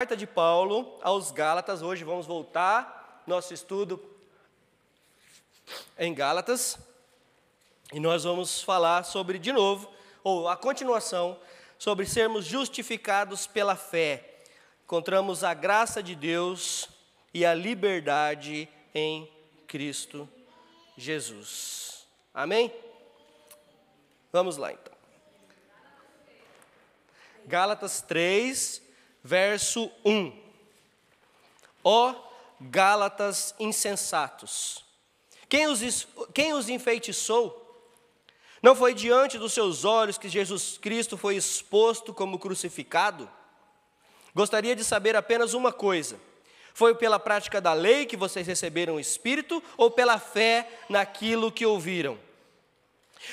Carta de Paulo aos Gálatas, hoje vamos voltar nosso estudo em Gálatas e nós vamos falar sobre, de novo, ou a continuação, sobre sermos justificados pela fé. Encontramos a graça de Deus e a liberdade em Cristo Jesus. Amém? Vamos lá então. Gálatas 3, verso 1. Ó Gálatas insensatos, quem os, quem os enfeitiçou? Não foi diante dos seus olhos que Jesus Cristo foi exposto como crucificado? Gostaria de saber apenas uma coisa: foi pela prática da lei que vocês receberam o Espírito ou pela fé naquilo que ouviram?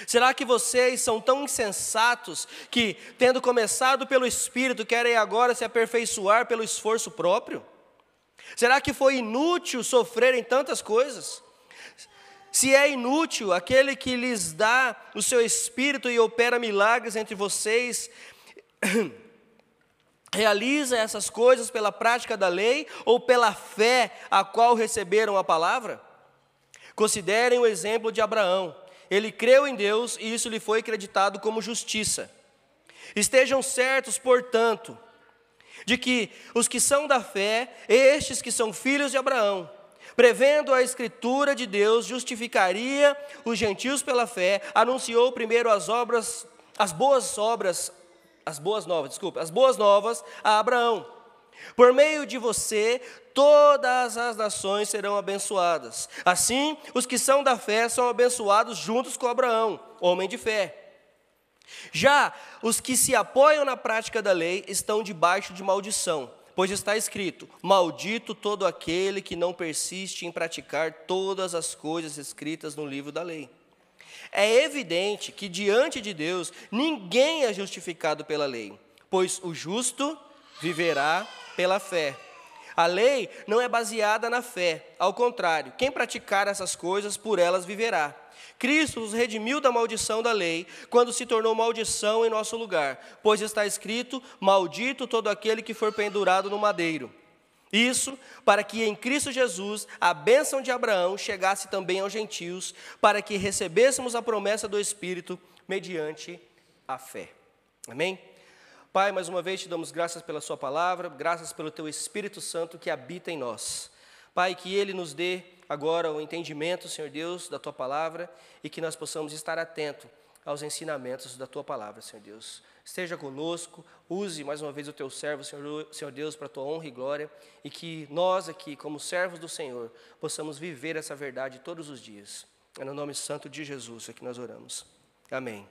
Será que vocês são tão insensatos que, tendo começado pelo Espírito, querem agora se aperfeiçoar pelo esforço próprio? Será que foi inútil sofrerem tantas coisas? Se é inútil, aquele que lhes dá o seu espírito e opera milagres entre vocês, realiza essas coisas pela prática da lei ou pela fé a qual receberam a palavra? Considerem o exemplo de Abraão ele creu em Deus e isso lhe foi acreditado como justiça. Estejam certos, portanto, de que os que são da fé, estes que são filhos de Abraão, prevendo a escritura de Deus, justificaria os gentios pela fé, anunciou primeiro as obras, as boas obras, as boas novas, desculpa, as boas novas a Abraão por meio de você, todas as nações serão abençoadas. Assim, os que são da fé são abençoados juntos com Abraão, homem de fé. Já os que se apoiam na prática da lei estão debaixo de maldição, pois está escrito: Maldito todo aquele que não persiste em praticar todas as coisas escritas no livro da lei. É evidente que diante de Deus ninguém é justificado pela lei, pois o justo viverá pela fé. A lei não é baseada na fé, ao contrário, quem praticar essas coisas, por elas viverá. Cristo nos redimiu da maldição da lei, quando se tornou maldição em nosso lugar, pois está escrito: Maldito todo aquele que for pendurado no madeiro. Isso para que em Cristo Jesus a bênção de Abraão chegasse também aos gentios, para que recebêssemos a promessa do Espírito mediante a fé. Amém? Pai, mais uma vez te damos graças pela Sua palavra, graças pelo Teu Espírito Santo que habita em nós. Pai, que Ele nos dê agora o entendimento, Senhor Deus, da Tua palavra e que nós possamos estar atentos aos ensinamentos da Tua palavra, Senhor Deus. Esteja conosco, use mais uma vez o Teu servo, Senhor, Deus, para a Tua honra e glória e que nós aqui, como servos do Senhor, possamos viver essa verdade todos os dias. É no nome santo de Jesus é que nós oramos. Amém.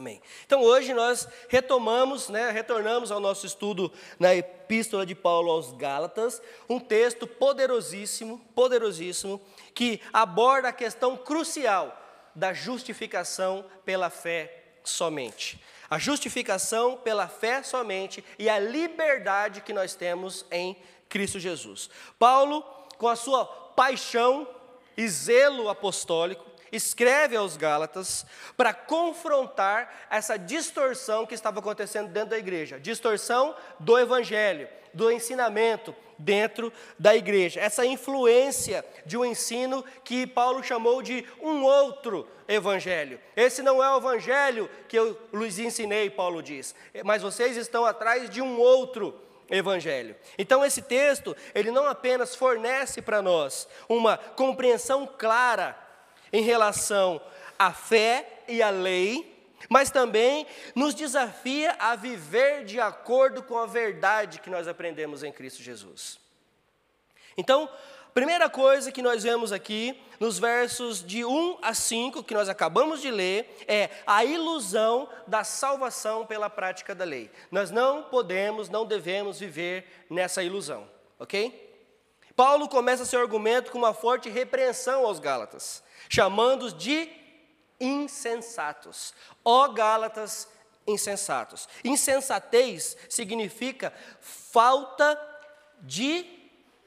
Amém. Então hoje nós retomamos, né, retornamos ao nosso estudo na Epístola de Paulo aos Gálatas, um texto poderosíssimo, poderosíssimo, que aborda a questão crucial da justificação pela fé somente. A justificação pela fé somente e a liberdade que nós temos em Cristo Jesus. Paulo, com a sua paixão e zelo apostólico, escreve aos Gálatas para confrontar essa distorção que estava acontecendo dentro da igreja distorção do evangelho, do ensinamento dentro da igreja, essa influência de um ensino que Paulo chamou de um outro evangelho. Esse não é o evangelho que eu lhes ensinei, Paulo diz, mas vocês estão atrás de um outro evangelho Então esse texto, ele não apenas fornece para nós uma compreensão clara em relação à fé e à lei, mas também nos desafia a viver de acordo com a verdade que nós aprendemos em Cristo Jesus. Então, primeira coisa que nós vemos aqui, nos versos de 1 a 5, que nós acabamos de ler, é a ilusão da salvação pela prática da lei. Nós não podemos, não devemos viver nessa ilusão, ok? Paulo começa seu argumento com uma forte repreensão aos Gálatas chamando-os de insensatos. Ó Gálatas insensatos. Insensatez significa falta de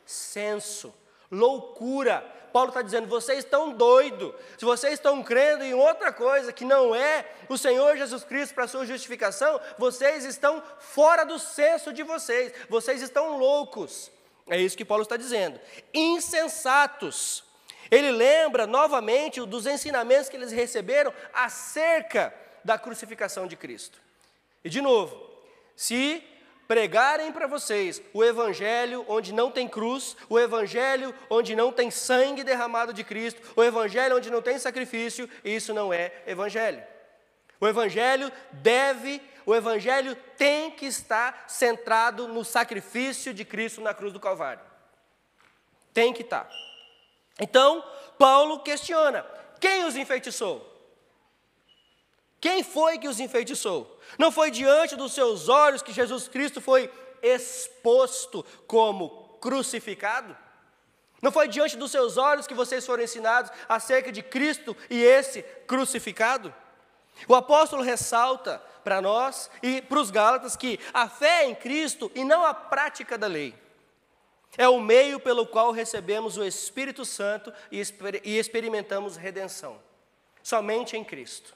senso, loucura. Paulo está dizendo: vocês estão doido. Se vocês estão crendo em outra coisa que não é o Senhor Jesus Cristo para sua justificação, vocês estão fora do senso de vocês. Vocês estão loucos. É isso que Paulo está dizendo. Insensatos. Ele lembra novamente dos ensinamentos que eles receberam acerca da crucificação de Cristo. E de novo, se pregarem para vocês o evangelho onde não tem cruz, o evangelho onde não tem sangue derramado de Cristo, o evangelho onde não tem sacrifício, isso não é evangelho. O evangelho deve, o evangelho tem que estar centrado no sacrifício de Cristo na cruz do Calvário. Tem que estar. Tá. Então, Paulo questiona: quem os enfeitiçou? Quem foi que os enfeitiçou? Não foi diante dos seus olhos que Jesus Cristo foi exposto como crucificado? Não foi diante dos seus olhos que vocês foram ensinados acerca de Cristo e esse crucificado? O apóstolo ressalta para nós e para os Gálatas que a fé em Cristo e não a prática da lei é o meio pelo qual recebemos o Espírito Santo e, exper e experimentamos redenção. Somente em Cristo.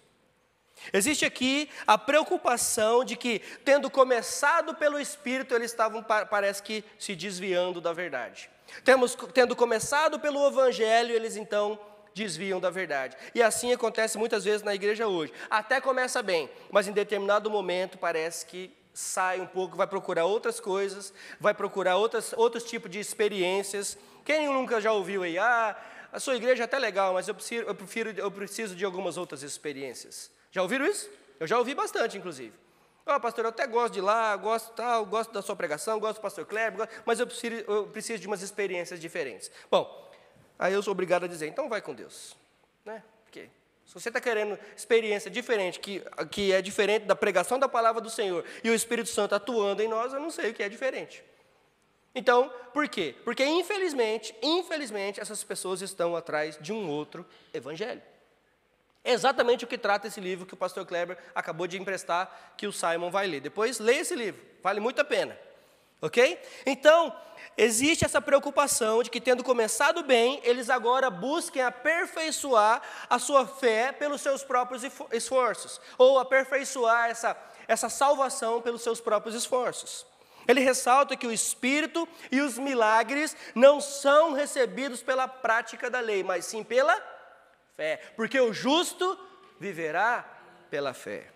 Existe aqui a preocupação de que, tendo começado pelo Espírito, eles estavam, parece que, se desviando da verdade. Temos, tendo começado pelo Evangelho, eles então desviam da verdade. E assim acontece muitas vezes na igreja hoje. Até começa bem, mas em determinado momento parece que sai um pouco, vai procurar outras coisas, vai procurar outras, outros tipos de experiências. Quem nunca já ouviu aí? Ah, a sua igreja é até legal, mas eu preciso, eu, prefiro, eu preciso de algumas outras experiências. Já ouviram isso? Eu já ouvi bastante, inclusive. Ah, oh, pastor, eu até gosto de lá, gosto tal, gosto da sua pregação, gosto do pastor Kleber, mas eu preciso, eu preciso de umas experiências diferentes. Bom, aí eu sou obrigado a dizer, então vai com Deus. Né? Se você está querendo experiência diferente, que, que é diferente da pregação da palavra do Senhor e o Espírito Santo atuando em nós, eu não sei o que é diferente. Então, por quê? Porque infelizmente, infelizmente, essas pessoas estão atrás de um outro evangelho. É exatamente o que trata esse livro que o pastor Kleber acabou de emprestar, que o Simon vai ler. Depois, leia esse livro, vale muito a pena. Ok? Então, existe essa preocupação de que, tendo começado bem, eles agora busquem aperfeiçoar a sua fé pelos seus próprios esforços, ou aperfeiçoar essa, essa salvação pelos seus próprios esforços. Ele ressalta que o Espírito e os milagres não são recebidos pela prática da lei, mas sim pela fé, porque o justo viverá pela fé.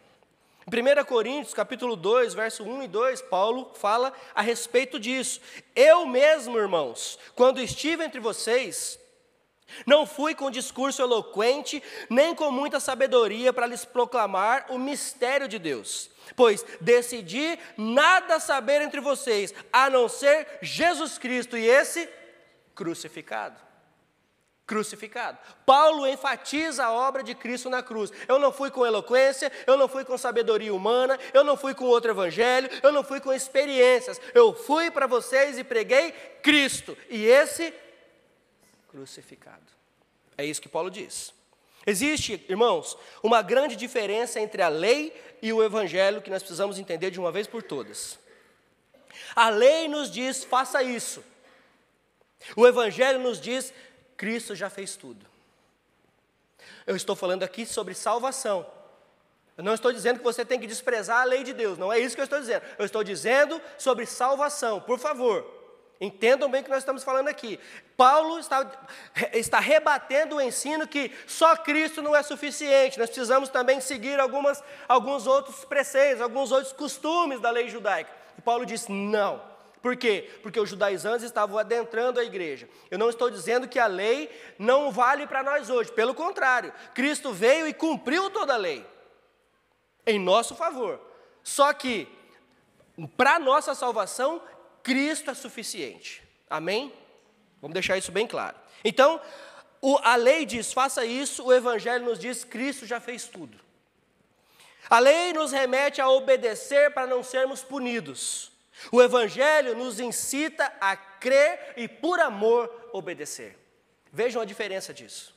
Em 1 Coríntios, capítulo 2, verso 1 e 2, Paulo fala a respeito disso. Eu mesmo, irmãos, quando estive entre vocês, não fui com discurso eloquente, nem com muita sabedoria para lhes proclamar o mistério de Deus, pois decidi nada saber entre vocês, a não ser Jesus Cristo e esse crucificado crucificado. Paulo enfatiza a obra de Cristo na cruz. Eu não fui com eloquência, eu não fui com sabedoria humana, eu não fui com outro evangelho, eu não fui com experiências. Eu fui para vocês e preguei Cristo e esse crucificado. É isso que Paulo diz. Existe, irmãos, uma grande diferença entre a lei e o evangelho que nós precisamos entender de uma vez por todas. A lei nos diz faça isso. O evangelho nos diz Cristo já fez tudo. Eu estou falando aqui sobre salvação. Eu não estou dizendo que você tem que desprezar a lei de Deus, não é isso que eu estou dizendo. Eu estou dizendo sobre salvação, por favor. Entendam bem o que nós estamos falando aqui. Paulo está, está rebatendo o ensino que só Cristo não é suficiente, nós precisamos também seguir algumas, alguns outros preceitos, alguns outros costumes da lei judaica. E Paulo diz: não, por quê? Porque os judaizantes estavam adentrando a igreja. Eu não estou dizendo que a lei não vale para nós hoje, pelo contrário, Cristo veio e cumpriu toda a lei, em nosso favor. Só que, para nossa salvação, Cristo é suficiente. Amém? Vamos deixar isso bem claro. Então, o, a lei diz: faça isso, o Evangelho nos diz: Cristo já fez tudo. A lei nos remete a obedecer para não sermos punidos. O Evangelho nos incita a crer e, por amor, obedecer. Vejam a diferença disso.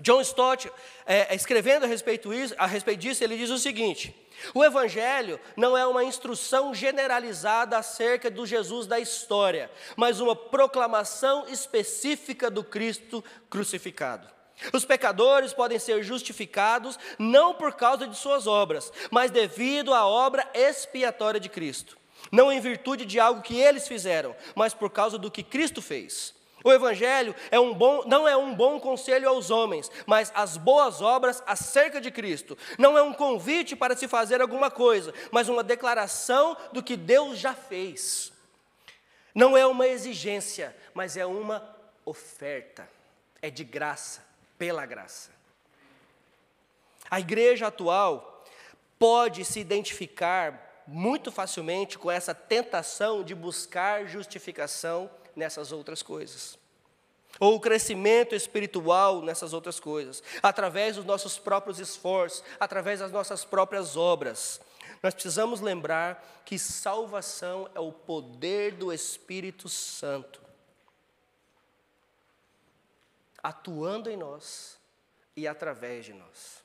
John Stott, é, é, escrevendo a respeito, isso, a respeito disso, ele diz o seguinte: o Evangelho não é uma instrução generalizada acerca do Jesus da história, mas uma proclamação específica do Cristo crucificado. Os pecadores podem ser justificados não por causa de suas obras, mas devido à obra expiatória de Cristo. Não em virtude de algo que eles fizeram, mas por causa do que Cristo fez. O evangelho é um bom, não é um bom conselho aos homens, mas as boas obras acerca de Cristo. Não é um convite para se fazer alguma coisa, mas uma declaração do que Deus já fez. Não é uma exigência, mas é uma oferta. É de graça pela graça. A igreja atual pode se identificar muito facilmente com essa tentação de buscar justificação nessas outras coisas ou o crescimento espiritual nessas outras coisas, através dos nossos próprios esforços, através das nossas próprias obras. Nós precisamos lembrar que salvação é o poder do Espírito Santo atuando em nós e através de nós.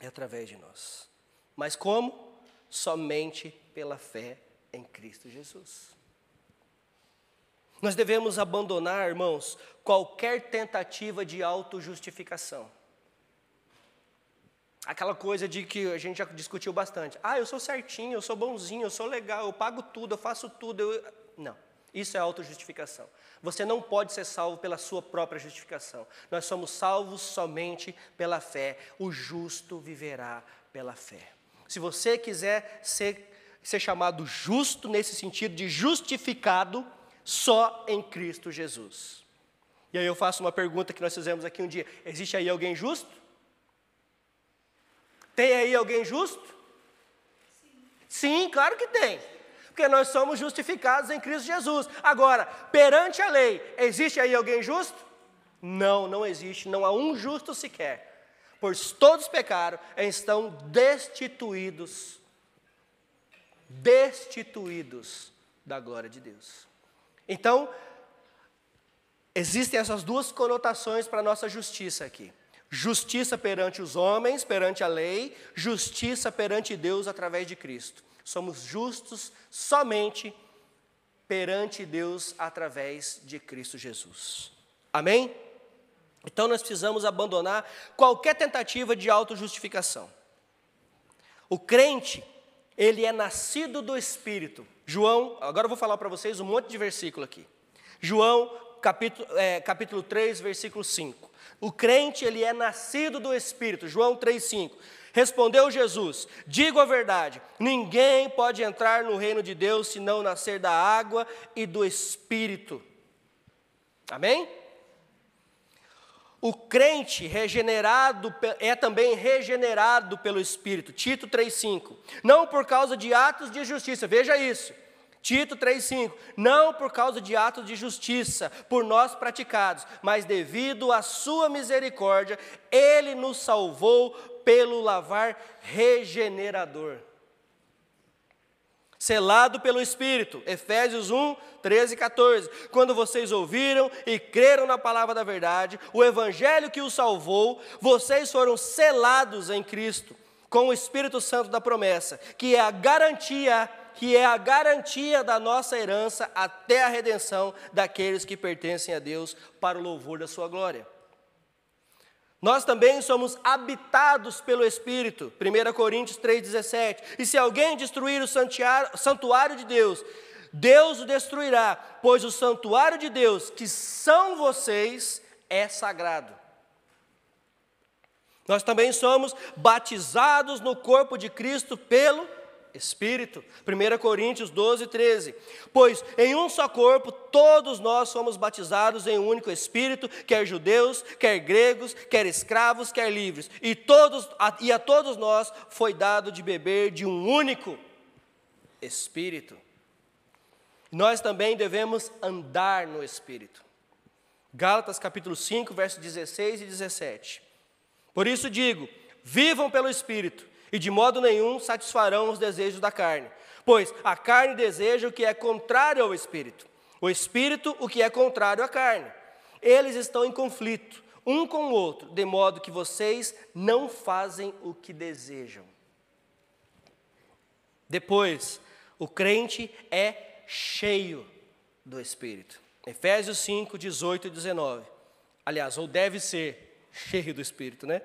É através de nós. Mas como? Somente pela fé em Cristo Jesus. Nós devemos abandonar, irmãos, qualquer tentativa de autojustificação. Aquela coisa de que a gente já discutiu bastante. Ah, eu sou certinho, eu sou bonzinho, eu sou legal, eu pago tudo, eu faço tudo. Eu... Não. Isso é autojustificação. Você não pode ser salvo pela sua própria justificação. Nós somos salvos somente pela fé. O justo viverá pela fé. Se você quiser ser, ser chamado justo nesse sentido de justificado, só em Cristo Jesus. E aí eu faço uma pergunta que nós fizemos aqui um dia: existe aí alguém justo? Tem aí alguém justo? Sim, Sim claro que tem porque nós somos justificados em Cristo Jesus. Agora, perante a lei, existe aí alguém justo? Não, não existe, não há um justo sequer. Pois todos pecaram e estão destituídos destituídos da glória de Deus. Então, existem essas duas conotações para a nossa justiça aqui: justiça perante os homens, perante a lei, justiça perante Deus através de Cristo somos justos somente perante Deus através de Cristo Jesus. Amém? Então nós precisamos abandonar qualquer tentativa de autojustificação. O crente, ele é nascido do Espírito. João, agora eu vou falar para vocês um monte de versículo aqui. João, capítulo, é, capítulo 3, versículo 5. O crente, ele é nascido do Espírito. João 3, 5. Respondeu Jesus: Digo a verdade, ninguém pode entrar no reino de Deus se não nascer da água e do espírito. Amém? O crente regenerado é também regenerado pelo espírito. Tito 3:5. Não por causa de atos de justiça. Veja isso. Tito 3,5: Não por causa de atos de justiça por nós praticados, mas devido à Sua misericórdia, Ele nos salvou pelo lavar regenerador. Selado pelo Espírito, Efésios 1, 13 e 14. Quando vocês ouviram e creram na palavra da verdade, o Evangelho que os salvou, vocês foram selados em Cristo, com o Espírito Santo da promessa, que é a garantia que é a garantia da nossa herança até a redenção daqueles que pertencem a Deus para o louvor da sua glória. Nós também somos habitados pelo Espírito, 1 Coríntios 3,17. E se alguém destruir o santuário de Deus, Deus o destruirá, pois o santuário de Deus, que são vocês, é sagrado. Nós também somos batizados no corpo de Cristo pelo espírito. 1 Coríntios 12, 13. Pois em um só corpo todos nós somos batizados em um único espírito, quer judeus, quer gregos, quer escravos, quer livres. E, todos, a, e a todos nós foi dado de beber de um único espírito. Nós também devemos andar no espírito. Gálatas capítulo 5, versos 16 e 17. Por isso digo: vivam pelo espírito e de modo nenhum satisfarão os desejos da carne, pois a carne deseja o que é contrário ao espírito, o espírito o que é contrário à carne. Eles estão em conflito um com o outro, de modo que vocês não fazem o que desejam. Depois, o crente é cheio do espírito. Efésios 5, 18 e 19. Aliás, ou deve ser cheio do espírito, né?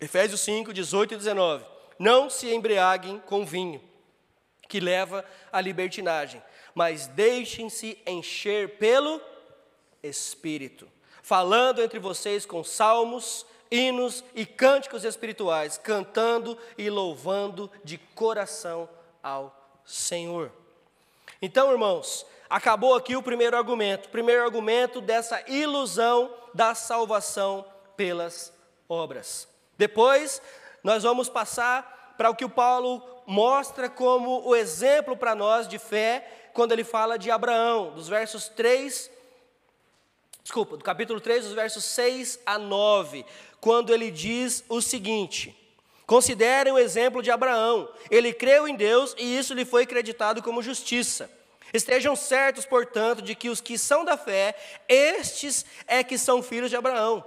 Efésios 5, 18 e 19. Não se embriaguem com vinho, que leva à libertinagem, mas deixem-se encher pelo Espírito, falando entre vocês com salmos, hinos e cânticos espirituais, cantando e louvando de coração ao Senhor. Então, irmãos, acabou aqui o primeiro argumento. O primeiro argumento dessa ilusão da salvação pelas obras. Depois, nós vamos passar para o que o Paulo mostra como o exemplo para nós de fé, quando ele fala de Abraão, dos versos 3, desculpa, do capítulo 3, dos versos 6 a 9, quando ele diz o seguinte: Considerem o exemplo de Abraão. Ele creu em Deus e isso lhe foi acreditado como justiça. Estejam certos, portanto, de que os que são da fé, estes é que são filhos de Abraão.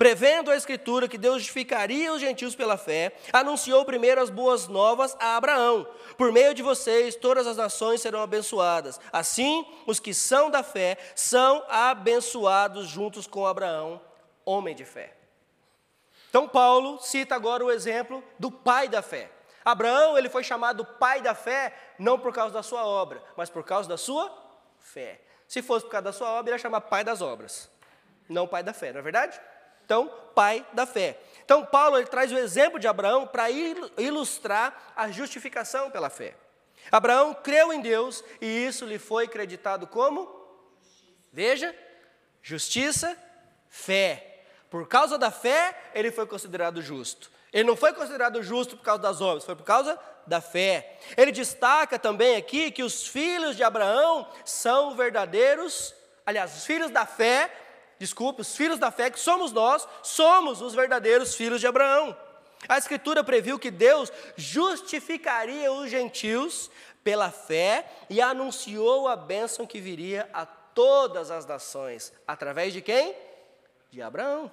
Prevendo a Escritura que Deus justificaria os gentios pela fé, anunciou primeiro as boas novas a Abraão: Por meio de vocês, todas as nações serão abençoadas. Assim, os que são da fé são abençoados juntos com Abraão, homem de fé. Então, Paulo cita agora o exemplo do pai da fé. Abraão, ele foi chamado pai da fé, não por causa da sua obra, mas por causa da sua fé. Se fosse por causa da sua obra, ele ia chamar pai das obras, não pai da fé, não é verdade? Então, pai da fé. Então, Paulo ele traz o exemplo de Abraão para ilustrar a justificação pela fé. Abraão creu em Deus e isso lhe foi creditado como? Veja, justiça, fé. Por causa da fé, ele foi considerado justo. Ele não foi considerado justo por causa das obras, foi por causa da fé. Ele destaca também aqui que os filhos de Abraão são verdadeiros, aliás, os filhos da fé desculpe, os filhos da fé que somos nós, somos os verdadeiros filhos de Abraão. A Escritura previu que Deus justificaria os gentios pela fé e anunciou a bênção que viria a todas as nações. Através de quem? De Abraão.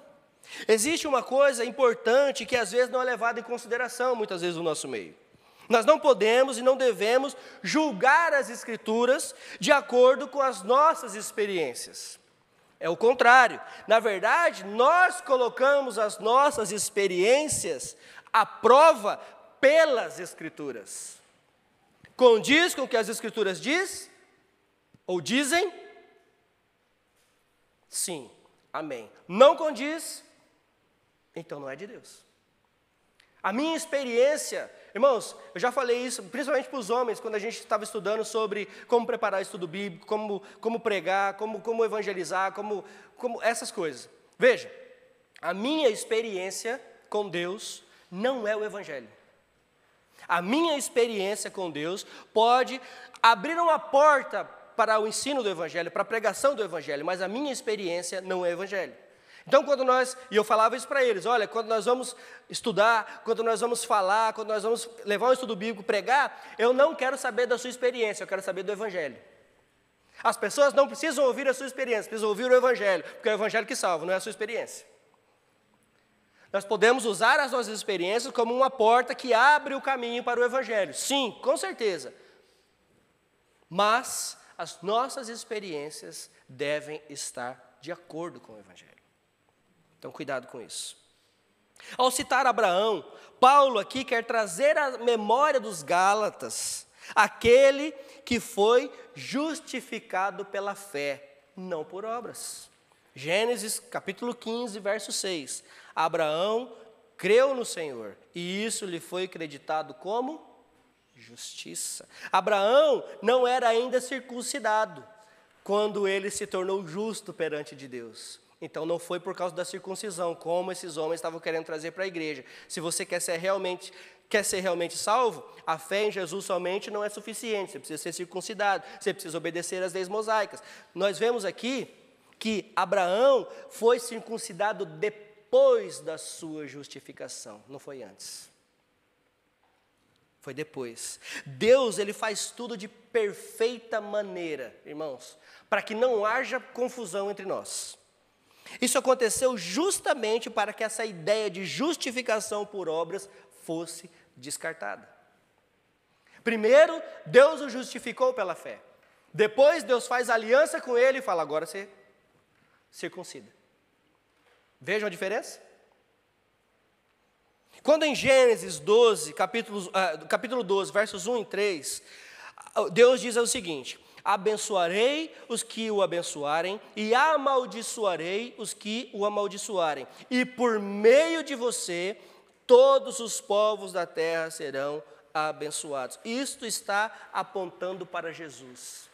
Existe uma coisa importante que às vezes não é levada em consideração, muitas vezes, no nosso meio. Nós não podemos e não devemos julgar as Escrituras de acordo com as nossas experiências. É o contrário. Na verdade, nós colocamos as nossas experiências à prova pelas Escrituras. Condiz com o que as Escrituras diz? Ou dizem? Sim, amém. Não condiz? Então não é de Deus. A minha experiência Irmãos, eu já falei isso, principalmente para os homens, quando a gente estava estudando sobre como preparar estudo bíblico, como, como pregar, como, como evangelizar, como, como essas coisas. Veja, a minha experiência com Deus não é o Evangelho. A minha experiência com Deus pode abrir uma porta para o ensino do Evangelho, para a pregação do Evangelho, mas a minha experiência não é Evangelho. Então, quando nós, e eu falava isso para eles, olha, quando nós vamos estudar, quando nós vamos falar, quando nós vamos levar um estudo bíblico, pregar, eu não quero saber da sua experiência, eu quero saber do Evangelho. As pessoas não precisam ouvir a sua experiência, precisam ouvir o Evangelho, porque é o Evangelho que salva, não é a sua experiência. Nós podemos usar as nossas experiências como uma porta que abre o caminho para o Evangelho, sim, com certeza. Mas as nossas experiências devem estar de acordo com o Evangelho. Então, cuidado com isso. Ao citar Abraão, Paulo aqui quer trazer à memória dos Gálatas aquele que foi justificado pela fé, não por obras. Gênesis capítulo 15, verso 6. Abraão creu no Senhor e isso lhe foi acreditado como justiça. Abraão não era ainda circuncidado quando ele se tornou justo perante de Deus. Então não foi por causa da circuncisão, como esses homens estavam querendo trazer para a igreja. Se você quer ser realmente quer ser realmente salvo, a fé em Jesus somente não é suficiente. Você precisa ser circuncidado, você precisa obedecer às leis mosaicas. Nós vemos aqui que Abraão foi circuncidado depois da sua justificação, não foi antes. Foi depois. Deus, ele faz tudo de perfeita maneira, irmãos, para que não haja confusão entre nós. Isso aconteceu justamente para que essa ideia de justificação por obras fosse descartada. Primeiro, Deus o justificou pela fé. Depois, Deus faz aliança com ele e fala: agora você circuncida. Vejam a diferença? Quando em Gênesis 12, ah, capítulo, capítulo 12, versos 1 e 3, Deus diz o seguinte: abençoarei os que o abençoarem e amaldiçoarei os que o amaldiçoarem. E por meio de você, todos os povos da terra serão abençoados. Isto está apontando para Jesus.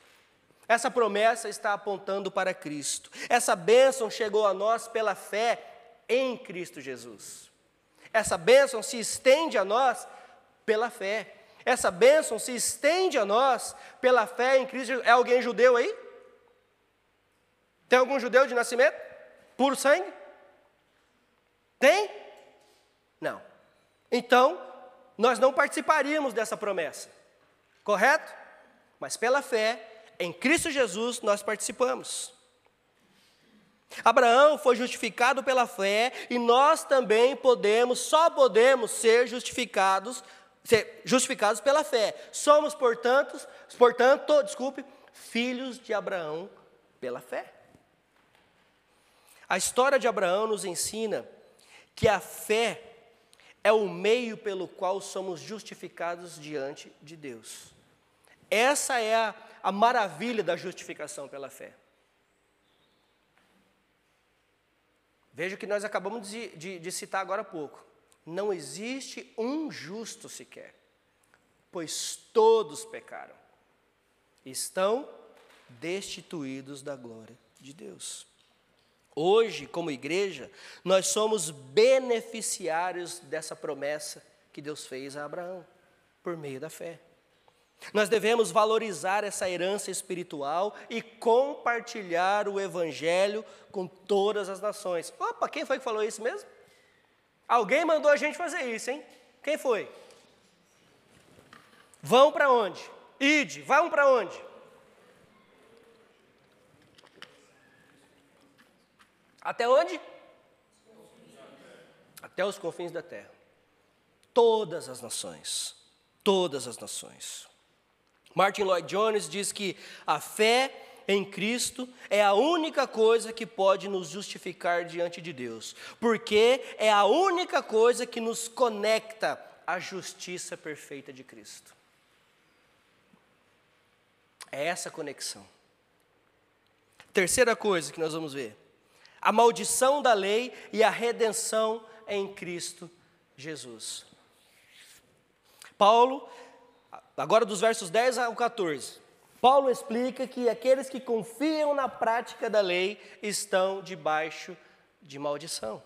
Essa promessa está apontando para Cristo. Essa bênção chegou a nós pela fé em Cristo Jesus. Essa bênção se estende a nós pela fé. Essa bênção se estende a nós pela fé em Cristo. É alguém judeu aí? Tem algum judeu de nascimento? Puro sangue? Tem? Não. Então, nós não participaríamos dessa promessa, correto? Mas pela fé em Cristo Jesus nós participamos. Abraão foi justificado pela fé e nós também podemos, só podemos ser justificados ser justificados pela fé. Somos, portanto, portanto, desculpe, filhos de Abraão pela fé. A história de Abraão nos ensina que a fé é o meio pelo qual somos justificados diante de Deus. Essa é a, a maravilha da justificação pela fé. Veja o que nós acabamos de, de, de citar agora há pouco não existe um justo sequer, pois todos pecaram, estão destituídos da glória de Deus. Hoje, como igreja, nós somos beneficiários dessa promessa que Deus fez a Abraão, por meio da fé. Nós devemos valorizar essa herança espiritual e compartilhar o evangelho com todas as nações. Opa, quem foi que falou isso mesmo? Alguém mandou a gente fazer isso, hein? Quem foi? Vão para onde? Ide, vão para onde? Até onde? Até os confins da terra. Todas as nações. Todas as nações. Martin Lloyd Jones diz que a fé em Cristo é a única coisa que pode nos justificar diante de Deus, porque é a única coisa que nos conecta à justiça perfeita de Cristo. É essa conexão. Terceira coisa que nós vamos ver: a maldição da lei e a redenção em Cristo Jesus. Paulo, agora dos versos 10 ao 14, Paulo explica que aqueles que confiam na prática da lei estão debaixo de maldição,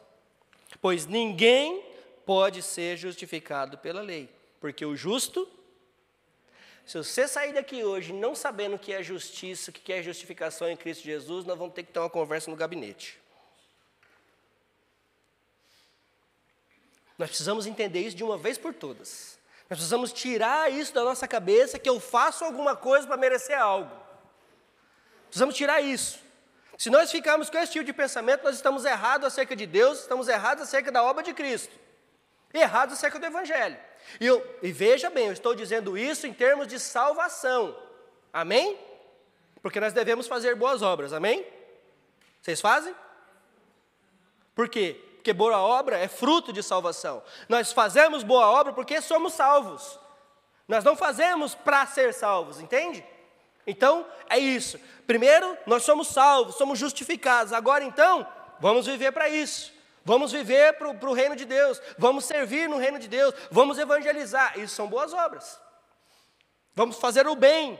pois ninguém pode ser justificado pela lei, porque o justo. Se você sair daqui hoje não sabendo o que é justiça, o que é justificação em Cristo Jesus, nós vamos ter que ter uma conversa no gabinete. Nós precisamos entender isso de uma vez por todas. Nós precisamos tirar isso da nossa cabeça que eu faço alguma coisa para merecer algo. Precisamos tirar isso. Se nós ficarmos com esse tipo de pensamento, nós estamos errados acerca de Deus, estamos errados acerca da obra de Cristo, errados acerca do Evangelho. E, eu, e veja bem, eu estou dizendo isso em termos de salvação. Amém? Porque nós devemos fazer boas obras, amém? Vocês fazem? Por quê? porque boa obra é fruto de salvação. Nós fazemos boa obra porque somos salvos. Nós não fazemos para ser salvos, entende? Então, é isso. Primeiro, nós somos salvos, somos justificados. Agora, então, vamos viver para isso. Vamos viver para o reino de Deus. Vamos servir no reino de Deus. Vamos evangelizar. Isso são boas obras. Vamos fazer o bem.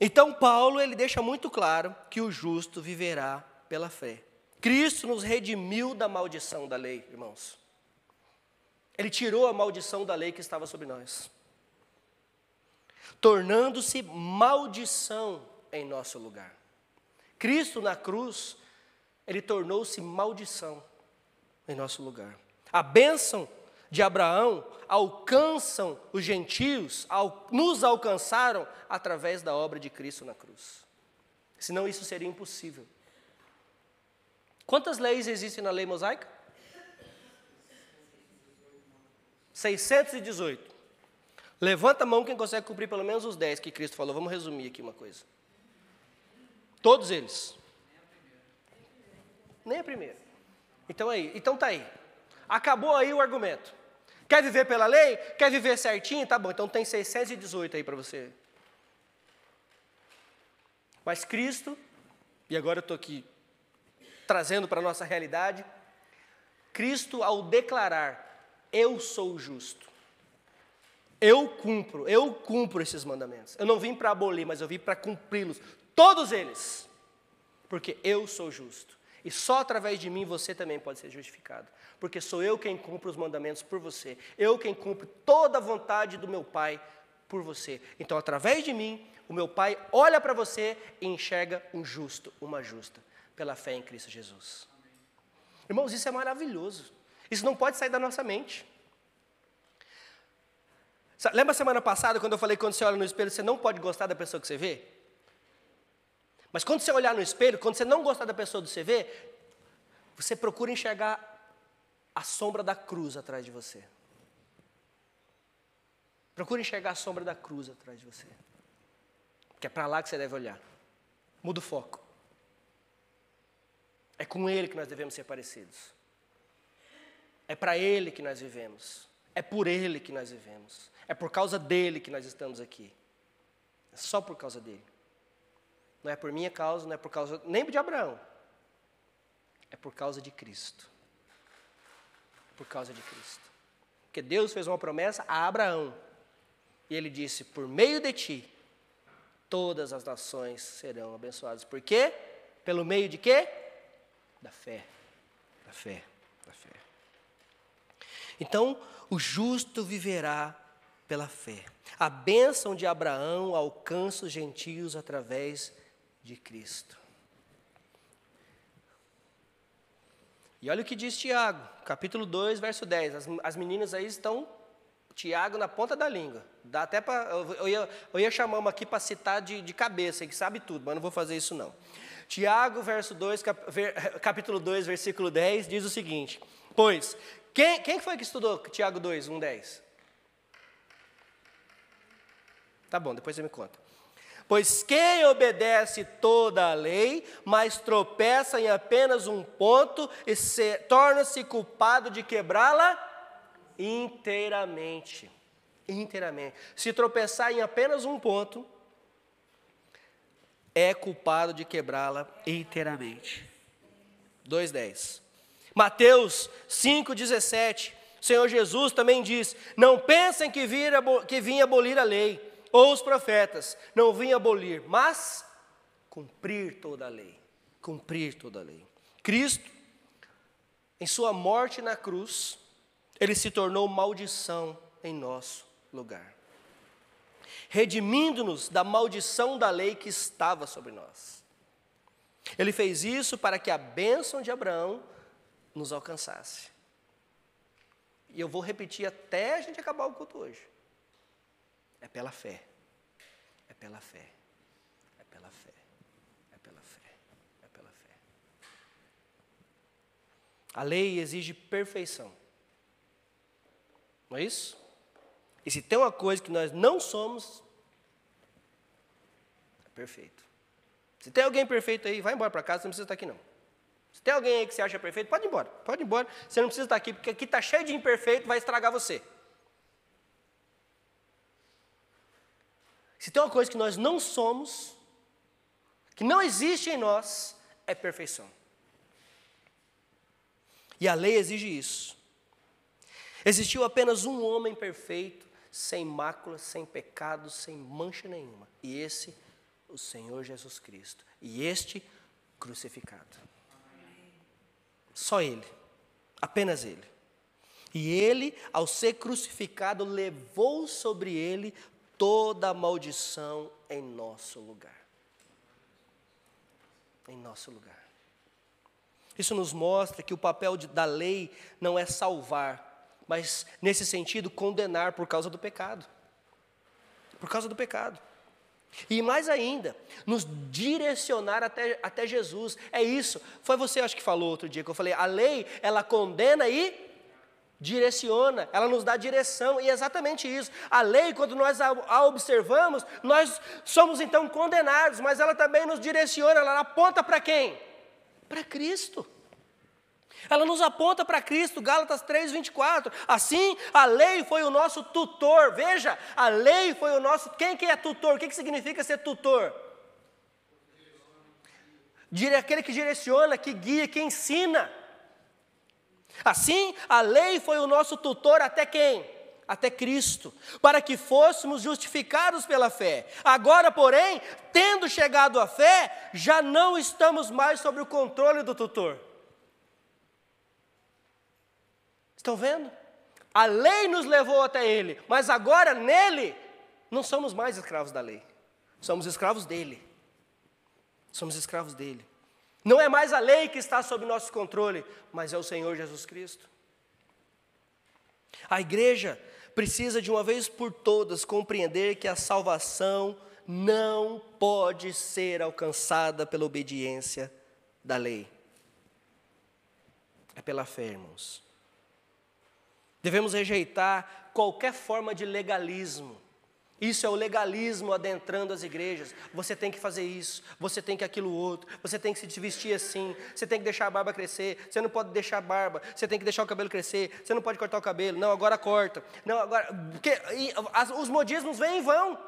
Então, Paulo ele deixa muito claro que o justo viverá pela fé. Cristo nos redimiu da maldição da lei, irmãos. Ele tirou a maldição da lei que estava sobre nós, tornando-se maldição em nosso lugar. Cristo na cruz, ele tornou-se maldição em nosso lugar. A bênção de Abraão alcançam os gentios, al, nos alcançaram através da obra de Cristo na cruz. Senão isso seria impossível. Quantas leis existem na lei mosaica? 618. Levanta a mão quem consegue cumprir pelo menos os 10 que Cristo falou. Vamos resumir aqui uma coisa. Todos eles. Nem a primeira. Então aí, então tá aí. Acabou aí o argumento. Quer viver pela lei? Quer viver certinho? Tá bom, então tem 618 aí para você. Mas Cristo, e agora eu estou aqui trazendo para a nossa realidade, Cristo, ao declarar: Eu sou justo, eu cumpro, eu cumpro esses mandamentos. Eu não vim para abolir, mas eu vim para cumpri-los, todos eles, porque eu sou justo. E só através de mim você também pode ser justificado, porque sou eu quem cumpro os mandamentos por você, eu quem cumpro toda a vontade do meu Pai por você. Então, através de mim, o meu Pai olha para você e enxerga um justo, uma justa pela fé em Cristo Jesus. Irmãos, isso é maravilhoso. Isso não pode sair da nossa mente. Lembra semana passada quando eu falei que quando você olha no espelho, você não pode gostar da pessoa que você vê? Mas quando você olhar no espelho, quando você não gostar da pessoa que você vê, você procura enxergar a sombra da cruz atrás de você. Procura enxergar a sombra da cruz atrás de você. Porque é para lá que você deve olhar. Muda o foco. É com Ele que nós devemos ser parecidos. É para Ele que nós vivemos. É por Ele que nós vivemos. É por causa dele que nós estamos aqui. É só por causa dele. Não é por minha causa, não é por causa nem de Abraão. É por causa de Cristo. É por causa de Cristo. Porque Deus fez uma promessa a Abraão. E ele disse: Por meio de ti, todas as nações serão abençoadas. Por quê? Pelo meio de quê? da fé, da fé, da fé. Então, o justo viverá pela fé. A bênção de Abraão alcança os gentios através de Cristo. E olha o que diz Tiago, capítulo 2, verso 10. As, as meninas aí estão, Tiago, na ponta da língua. Dá até para. Eu, eu, ia, eu ia chamar uma aqui para citar de, de cabeça, que sabe tudo, mas não vou fazer isso não. Tiago, verso 2, capítulo 2, versículo 10, diz o seguinte: Pois, quem, quem foi que estudou Tiago 2, 1, 10? Tá bom, depois você me conta. Pois quem obedece toda a lei, mas tropeça em apenas um ponto e torna-se culpado de quebrá-la inteiramente. Inteiramente. Se tropeçar em apenas um ponto, é culpado de quebrá-la inteiramente. 2:10. Mateus 5:17. O Senhor Jesus também diz: Não pensem que, vira, que vim abolir a lei ou os profetas, não vim abolir, mas cumprir toda a lei. Cumprir toda a lei. Cristo, em sua morte na cruz, ele se tornou maldição em nosso lugar redimindo-nos da maldição da lei que estava sobre nós. Ele fez isso para que a bênção de Abraão nos alcançasse. E eu vou repetir até a gente acabar o culto hoje. É pela fé. É pela fé. É pela fé. É pela fé. É pela fé. A lei exige perfeição. Não é isso? E se tem uma coisa que nós não somos, é perfeito. Se tem alguém perfeito aí, vai embora para casa, você não precisa estar aqui não. Se tem alguém aí que você acha perfeito, pode ir embora, pode ir embora. Você não precisa estar aqui, porque aqui está cheio de imperfeito, vai estragar você. Se tem uma coisa que nós não somos, que não existe em nós, é perfeição. E a lei exige isso. Existiu apenas um homem perfeito, sem mácula, sem pecado, sem mancha nenhuma. E esse, o Senhor Jesus Cristo. E este, crucificado. Só Ele. Apenas Ele. E Ele, ao ser crucificado, levou sobre Ele toda a maldição em nosso lugar. Em nosso lugar. Isso nos mostra que o papel da lei não é salvar, mas nesse sentido, condenar por causa do pecado. Por causa do pecado. E mais ainda, nos direcionar até, até Jesus. É isso. Foi você, acho que falou outro dia, que eu falei: a lei, ela condena e direciona, ela nos dá direção, e é exatamente isso. A lei, quando nós a, observamos, nós somos então condenados, mas ela também nos direciona, ela aponta para quem? Para Cristo. Ela nos aponta para Cristo, Gálatas 3:24. Assim, a lei foi o nosso tutor. Veja, a lei foi o nosso. Quem que é tutor? O que, que significa ser tutor? Aquele que direciona, que guia, que ensina. Assim, a lei foi o nosso tutor até quem? até Cristo, para que fôssemos justificados pela fé. Agora, porém, tendo chegado à fé, já não estamos mais sob o controle do tutor. Estão vendo? A lei nos levou até ele, mas agora nele não somos mais escravos da lei. Somos escravos dele. Somos escravos dele. Não é mais a lei que está sob nosso controle, mas é o Senhor Jesus Cristo. A igreja precisa de uma vez por todas compreender que a salvação não pode ser alcançada pela obediência da lei. É pela fé, irmãos. Devemos rejeitar qualquer forma de legalismo. Isso é o legalismo adentrando as igrejas. Você tem que fazer isso, você tem que aquilo outro, você tem que se vestir assim, você tem que deixar a barba crescer, você não pode deixar a barba, você tem que deixar o cabelo crescer, você não pode cortar o cabelo, não, agora corta. Não, agora. Porque, e, as, os modismos vêm e vão.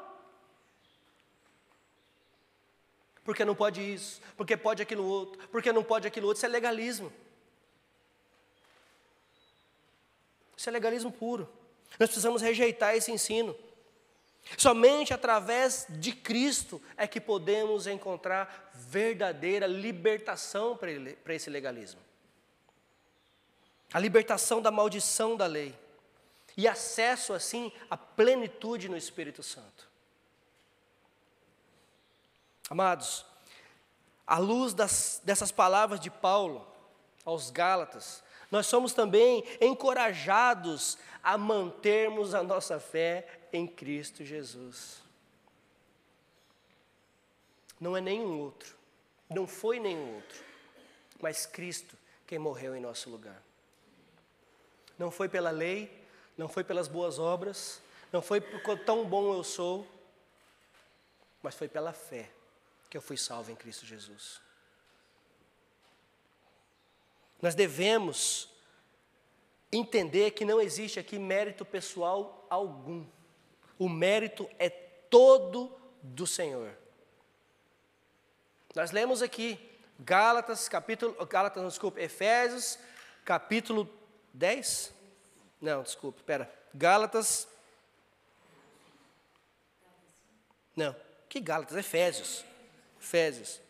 Porque não pode isso, porque pode aquilo outro, porque não pode aquilo outro, isso é legalismo. Isso é legalismo puro. Nós precisamos rejeitar esse ensino. Somente através de Cristo é que podemos encontrar verdadeira libertação para esse legalismo. A libertação da maldição da lei e acesso assim à plenitude no Espírito Santo. Amados, à luz das, dessas palavras de Paulo aos Gálatas, nós somos também encorajados a mantermos a nossa fé em Cristo Jesus. Não é nenhum outro, não foi nenhum outro, mas Cristo quem morreu em nosso lugar. Não foi pela lei, não foi pelas boas obras, não foi por tão bom eu sou, mas foi pela fé que eu fui salvo em Cristo Jesus. Nós devemos entender que não existe aqui mérito pessoal algum. O mérito é todo do Senhor. Nós lemos aqui Gálatas, capítulo, Gálatas, não, desculpa, Efésios, capítulo 10? Não, desculpa, pera. Gálatas. Não, que Gálatas? Efésios. Efésios.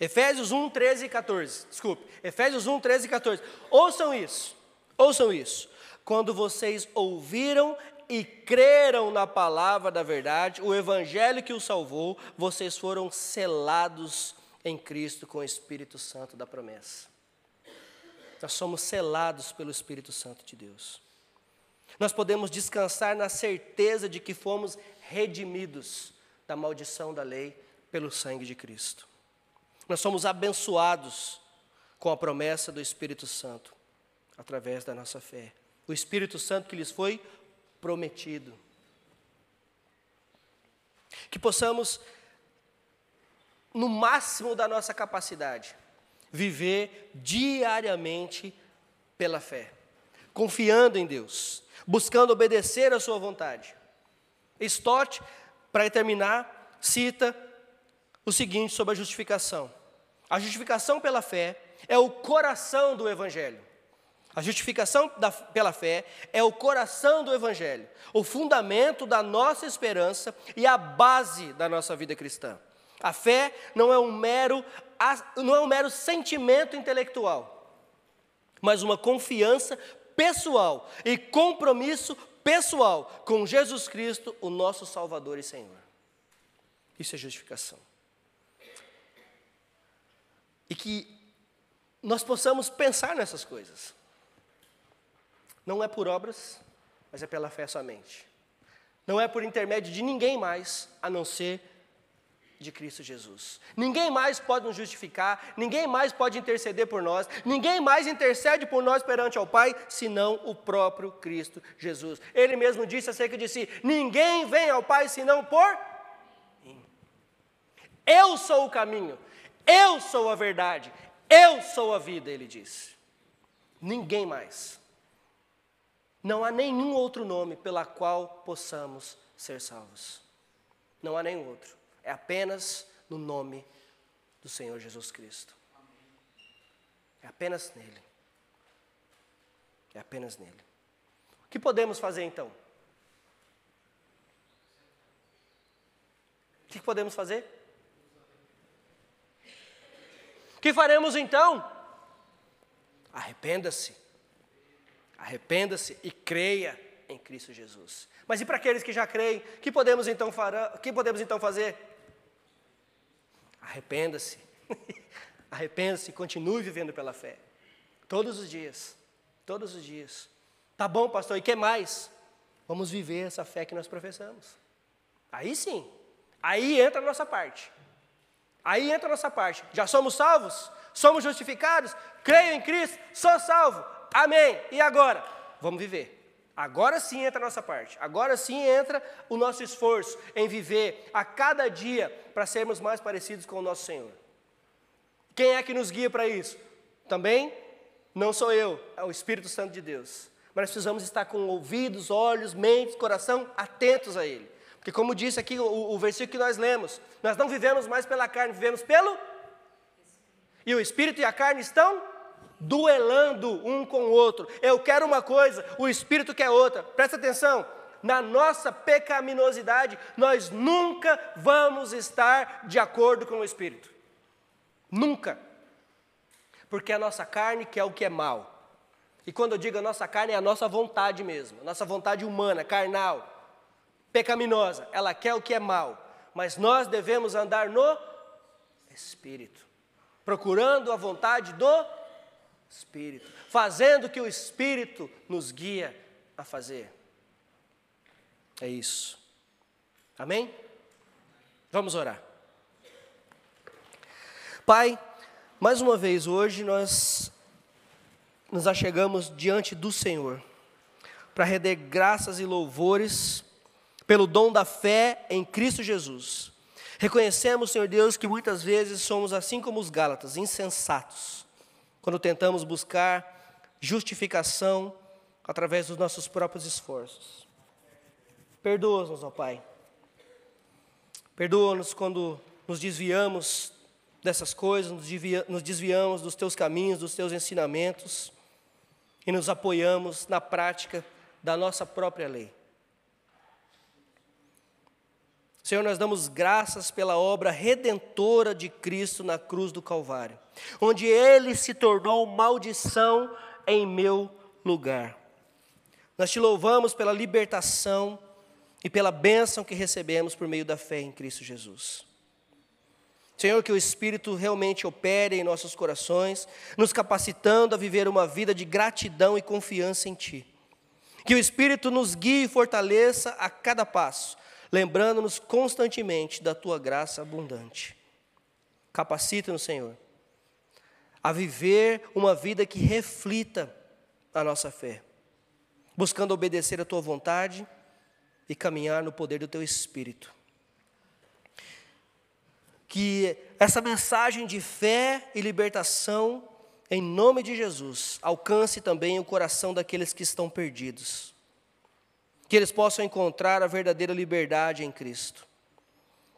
Efésios 1, 13 e 14. Desculpe, Efésios 1, 13 e 14. Ouçam isso, ouçam isso. Quando vocês ouviram e creram na palavra da verdade, o evangelho que os salvou, vocês foram selados em Cristo com o Espírito Santo da promessa. Nós somos selados pelo Espírito Santo de Deus. Nós podemos descansar na certeza de que fomos redimidos da maldição da lei pelo sangue de Cristo. Nós somos abençoados com a promessa do Espírito Santo através da nossa fé. O Espírito Santo que lhes foi prometido. Que possamos, no máximo da nossa capacidade, viver diariamente pela fé, confiando em Deus, buscando obedecer à Sua vontade. Stott, para terminar, cita o seguinte sobre a justificação: a justificação pela fé é o coração do Evangelho. A justificação da, pela fé é o coração do Evangelho, o fundamento da nossa esperança e a base da nossa vida cristã. A fé não é um mero, não é um mero sentimento intelectual, mas uma confiança pessoal e compromisso pessoal com Jesus Cristo, o nosso Salvador e Senhor. Isso é justificação e que nós possamos pensar nessas coisas. Não é por obras, mas é pela fé somente. Não é por intermédio de ninguém mais a não ser de Cristo Jesus. Ninguém mais pode nos justificar, ninguém mais pode interceder por nós, ninguém mais intercede por nós perante ao Pai, senão o próprio Cristo Jesus. Ele mesmo disse acerca de si: ninguém vem ao Pai senão por mim. Eu sou o caminho, eu sou a verdade, eu sou a vida, ele disse. Ninguém mais. Não há nenhum outro nome pela qual possamos ser salvos. Não há nenhum outro. É apenas no nome do Senhor Jesus Cristo. É apenas nele. É apenas nele. O que podemos fazer então? O que podemos fazer? Que faremos então? Arrependa-se. Arrependa-se e creia em Cristo Jesus. Mas e para aqueles que já creem, que podemos então, fará, que podemos então fazer? Arrependa-se. Arrependa-se e continue vivendo pela fé. Todos os dias. Todos os dias. Tá bom, pastor, e que mais? Vamos viver essa fé que nós professamos. Aí sim. Aí entra a nossa parte. Aí entra a nossa parte. Já somos salvos? Somos justificados? Creio em Cristo? Sou salvo. Amém. E agora? Vamos viver. Agora sim entra a nossa parte, agora sim entra o nosso esforço em viver a cada dia para sermos mais parecidos com o nosso Senhor. Quem é que nos guia para isso? Também não sou eu, é o Espírito Santo de Deus. Mas precisamos estar com ouvidos, olhos, mentes, coração atentos a Ele. Porque, como disse aqui o, o, versículo que nós lemos, nós não vivemos mais pela carne, vivemos pelo. E o espírito e a carne estão duelando um com o outro. Eu quero uma coisa, o espírito quer outra. Presta atenção, na nossa pecaminosidade, nós nunca vamos estar de acordo com o espírito. Nunca. Porque a nossa carne quer o que é mal. E quando eu digo a nossa carne, é a nossa vontade mesmo, a nossa vontade humana, carnal pecaminosa, ela quer o que é mal, mas nós devemos andar no Espírito, procurando a vontade do Espírito, fazendo o que o Espírito nos guia a fazer. É isso. Amém? Vamos orar. Pai, mais uma vez hoje nós nos achegamos diante do Senhor para render graças e louvores pelo dom da fé em Cristo Jesus. Reconhecemos, Senhor Deus, que muitas vezes somos assim como os Gálatas, insensatos, quando tentamos buscar justificação através dos nossos próprios esforços. Perdoa-nos, ó Pai. Perdoa-nos quando nos desviamos dessas coisas, nos, desviamos dos teus caminhos, dos teus ensinamentos e nos apoiamos na prática da nossa própria lei. Senhor, nós damos graças pela obra redentora de Cristo na cruz do Calvário, onde ele se tornou maldição em meu lugar. Nós te louvamos pela libertação e pela bênção que recebemos por meio da fé em Cristo Jesus. Senhor, que o Espírito realmente opere em nossos corações, nos capacitando a viver uma vida de gratidão e confiança em Ti. Que o Espírito nos guie e fortaleça a cada passo, lembrando-nos constantemente da tua graça abundante. Capacita-nos, Senhor, a viver uma vida que reflita a nossa fé, buscando obedecer a tua vontade e caminhar no poder do teu espírito. Que essa mensagem de fé e libertação, em nome de Jesus, alcance também o coração daqueles que estão perdidos que eles possam encontrar a verdadeira liberdade em Cristo.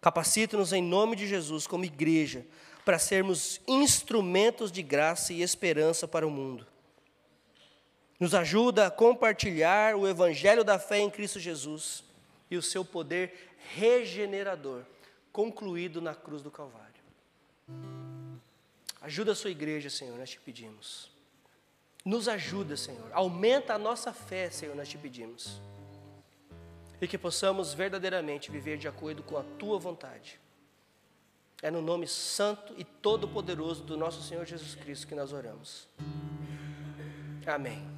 Capacita-nos em nome de Jesus, como igreja, para sermos instrumentos de graça e esperança para o mundo. Nos ajuda a compartilhar o evangelho da fé em Cristo Jesus e o seu poder regenerador, concluído na cruz do Calvário. Ajuda a sua igreja, Senhor, nós te pedimos. Nos ajuda, Senhor. Aumenta a nossa fé, Senhor, nós te pedimos e que possamos verdadeiramente viver de acordo com a tua vontade. É no nome santo e todo-poderoso do nosso Senhor Jesus Cristo que nós oramos. Amém.